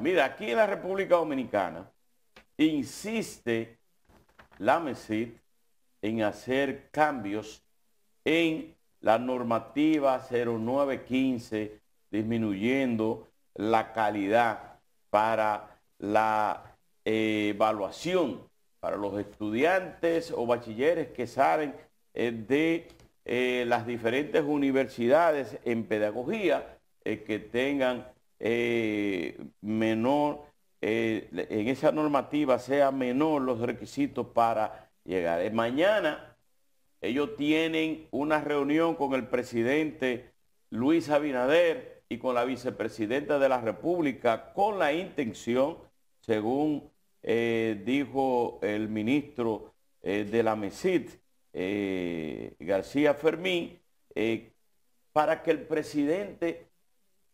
mira, aquí en la República Dominicana insiste la MESID en hacer cambios en la normativa 0915, disminuyendo la calidad para la eh, evaluación para los estudiantes o bachilleres que salen eh, de eh, las diferentes universidades en pedagogía que tengan eh, menor, eh, en esa normativa sea menor los requisitos para llegar. Eh, mañana ellos tienen una reunión con el presidente Luis Abinader y con la vicepresidenta de la República con la intención, según dijo el ministro de la MESID, García Fermín, para que el presidente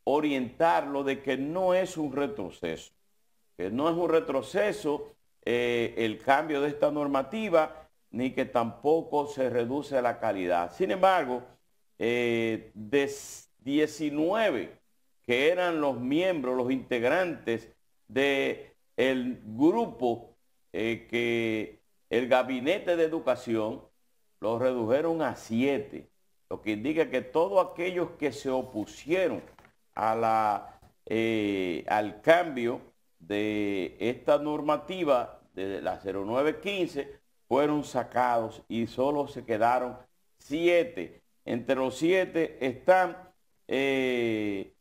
orientarlo de que no es un retroceso, que no es un retroceso eh, el cambio de esta normativa, ni que tampoco se reduce la calidad. Sin embargo, eh, de 19 que eran los miembros, los integrantes del el grupo eh, que el gabinete de educación lo redujeron a 7, lo que indica que todos aquellos que se opusieron la, eh, al cambio de esta normativa de la 0915 fueron sacados y solo se quedaron siete. Entre los siete están eh,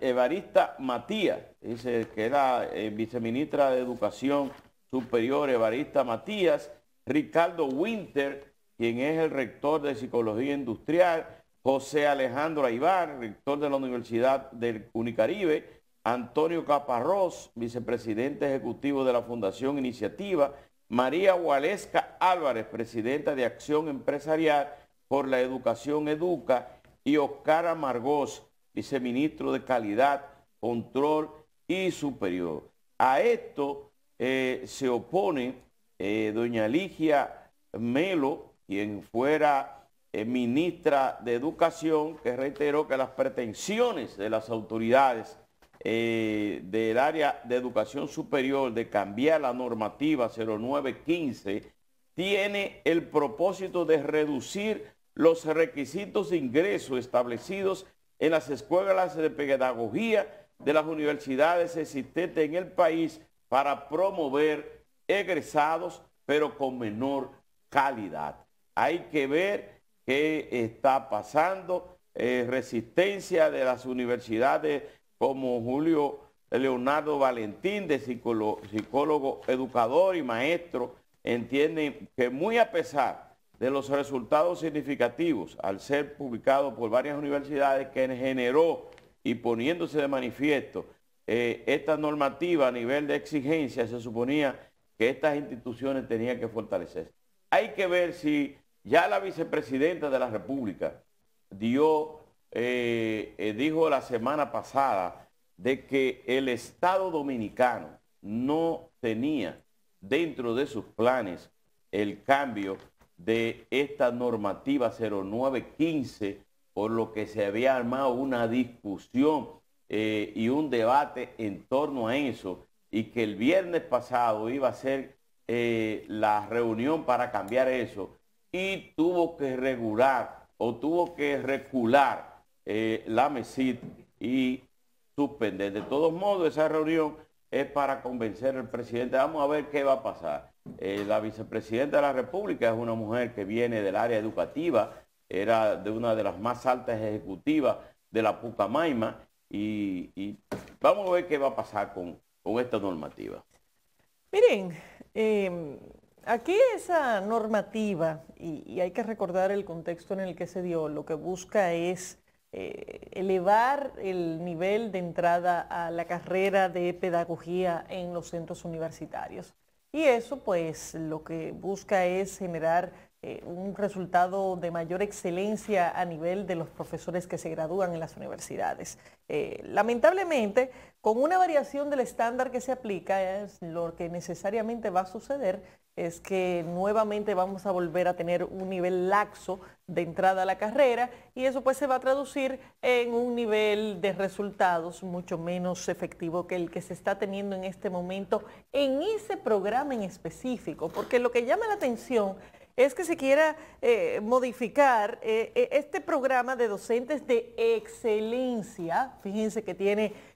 Evarista Matías, que era eh, viceministra de Educación Superior, Evarista Matías, Ricardo Winter, quien es el rector de Psicología Industrial, José Alejandro Aibar, rector de la Universidad del Unicaribe, Antonio Caparrós, vicepresidente ejecutivo de la Fundación Iniciativa, María Gualesca Álvarez, presidenta de Acción Empresarial por la Educación Educa, y Oscar Amargós, viceministro de Calidad, Control y Superior. A esto eh, se opone eh, doña Ligia Melo, quien fuera eh, ministra de Educación, que reiteró que las pretensiones de las autoridades eh, del área de educación superior de cambiar la normativa 0915 tiene el propósito de reducir los requisitos de ingreso establecidos en las escuelas de pedagogía de las universidades existentes en el país para promover egresados, pero con menor calidad. Hay que ver qué está pasando. Eh, resistencia de las universidades como Julio Leonardo Valentín, de psicólogo, educador y maestro, entienden que muy a pesar de los resultados significativos al ser publicado por varias universidades que generó y poniéndose de manifiesto eh, esta normativa a nivel de exigencia, se suponía que estas instituciones tenían que fortalecerse. Hay que ver si ya la vicepresidenta de la República dio, eh, eh, dijo la semana pasada de que el Estado Dominicano no tenía dentro de sus planes el cambio de esta normativa 0915, por lo que se había armado una discusión eh, y un debate en torno a eso, y que el viernes pasado iba a ser la reunión para cambiar eso, y tuvo que regular o tuvo que recular eh, la MESID y suspender. De todos modos, esa reunión es para convencer al presidente. Vamos a ver qué va a pasar. Eh, la vicepresidenta de la República es una mujer que viene del área educativa, era de una de las más altas ejecutivas de la Pucamaima y, y vamos a ver qué va a pasar con, esta normativa. Miren, em, Aquí esa normativa, y, hay que recordar el contexto en el que se dio, lo que busca es eh, elevar el nivel de entrada a la carrera de pedagogía en los centros universitarios. Y eso pues lo que busca es generar eh, un resultado de mayor excelencia a nivel de los profesores que se gradúan en las universidades. Eh, lamentablemente, con una variación del estándar que se aplica, es lo que necesariamente va a suceder es que nuevamente vamos a volver a tener un nivel laxo de entrada a la carrera y eso pues se va a traducir en un nivel de resultados mucho menos efectivo que el que se está teniendo en este momento en ese programa en específico, porque lo que llama la atención es que se quiera eh, modificar eh, eh, este programa de docentes de excelencia, fíjense que tiene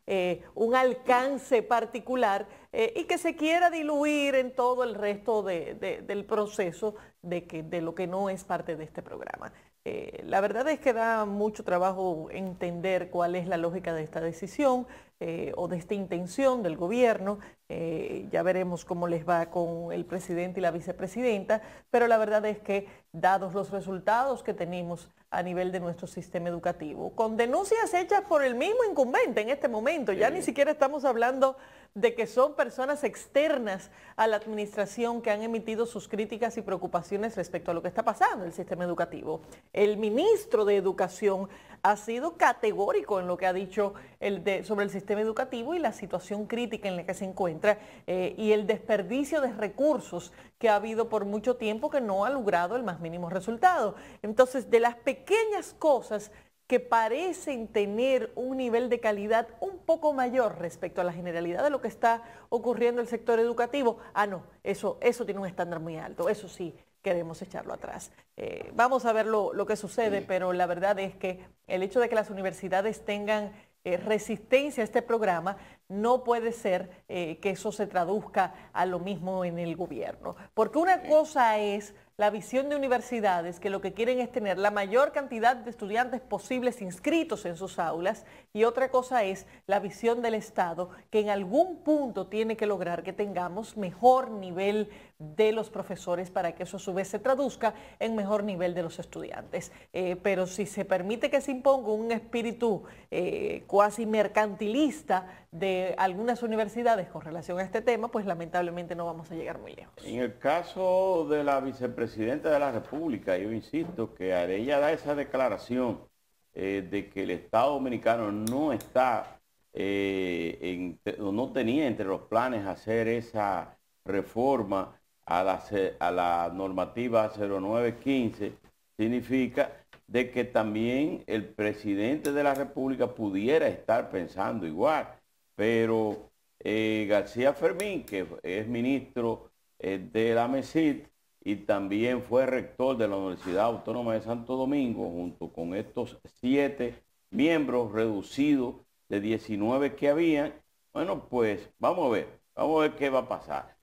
un alcance particular, y que se quiera diluir en todo el resto del proceso de lo que no es parte de este programa. Eh, la verdad es que da mucho trabajo entender cuál es la lógica de esta decisión eh, o de esta intención del gobierno. Eh, ya veremos cómo les va con el presidente y la vicepresidenta, pero la verdad es que dados los resultados que tenemos a nivel de nuestro sistema educativo, con denuncias hechas por el mismo incumbente en este momento, ya ni siquiera estamos hablando de que son personas externas a la administración que han emitido sus críticas y preocupaciones respecto a lo que está pasando en el sistema educativo. El ministro de Educación ha sido categórico en lo que ha dicho el sobre el sistema educativo y la situación crítica en la que se encuentra eh, y el desperdicio de recursos que ha habido por mucho tiempo que no ha logrado el más mínimo resultado. Entonces, de las pequeñas cosas que parecen tener un nivel de calidad un poco mayor respecto a la generalidad de lo que está ocurriendo en el sector educativo. Ah, no, eso, eso tiene un estándar muy alto, eso sí, queremos echarlo atrás. Eh, vamos a ver lo, que sucede, pero la verdad es que el hecho de que las universidades tengan eh, resistencia a este programa, no puede ser eh, que eso se traduzca a lo mismo en el gobierno. Porque una cosa es la visión de universidades que lo que quieren es tener la mayor cantidad de estudiantes posibles inscritos en sus aulas y otra cosa es la visión del Estado que en algún punto tiene que lograr que tengamos mejor nivel de los profesores para que eso a su vez se traduzca en mejor nivel de los estudiantes. Eh, pero si se permite que se imponga un espíritu eh, cuasi mercantilista de algunas universidades con relación a este tema, pues lamentablemente no vamos a llegar muy lejos. En el caso de la vicepresidenta, presidente de la República, yo insisto que al ella da esa declaración eh, de que el Estado Dominicano no está, eh, en, no tenía entre los planes hacer esa reforma a la, normativa 0915, significa de que también el presidente de la República pudiera estar pensando igual, pero eh, García Fermín, que es ministro de la MESID, y también fue rector de la Universidad Autónoma de Santo Domingo, junto con estos siete miembros reducidos de 19 que habían. Bueno, pues vamos a ver, vamos a ver qué va a pasar.